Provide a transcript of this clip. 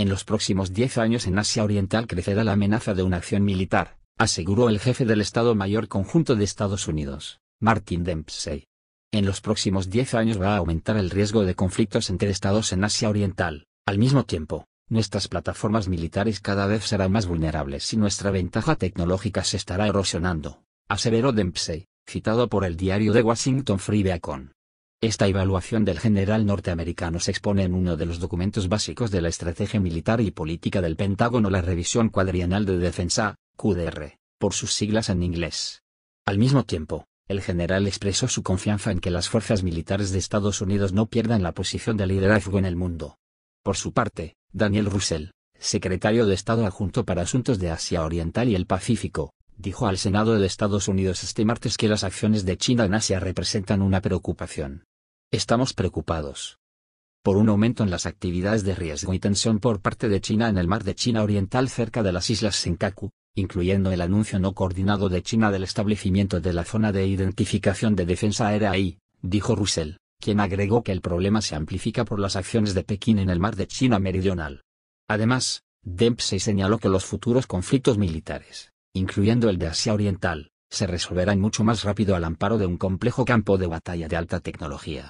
En los próximos 10 años en Asia Oriental crecerá la amenaza de una acción militar, aseguró el jefe del Estado Mayor Conjunto de Estados Unidos, Martin Dempsey. En los próximos 10 años va a aumentar el riesgo de conflictos entre estados en Asia Oriental. Al mismo tiempo, nuestras plataformas militares cada vez serán más vulnerables y nuestra ventaja tecnológica se estará erosionando, aseveró Dempsey, citado por el diario de Washington Free Beacon. Esta evaluación del general norteamericano se expone en uno de los documentos básicos de la estrategia militar y política del Pentágono, la Revisión Cuadrienal de Defensa, QDR, por sus siglas en inglés. Al mismo tiempo, el general expresó su confianza en que las fuerzas militares de Estados Unidos no pierdan la posición de liderazgo en el mundo. Por su parte, Daniel Russell, secretario de Estado adjunto para Asuntos de Asia Oriental y el Pacífico, dijo al Senado de Estados Unidos este martes que las acciones de China en Asia representan una preocupación Estamos preocupados por un aumento en las actividades de riesgo y tensión por parte de China en el mar de China Oriental cerca de las islas Senkaku, incluyendo el anuncio no coordinado de China del establecimiento de la zona de identificación de defensa aérea ahí, dijo Russell, quien agregó que el problema se amplifica por las acciones de Pekín en el mar de China Meridional. Además, Dempsey señaló que los futuros conflictos militares, incluyendo el de Asia Oriental, se resolverán mucho más rápido al amparo de un complejo campo de batalla de alta tecnología.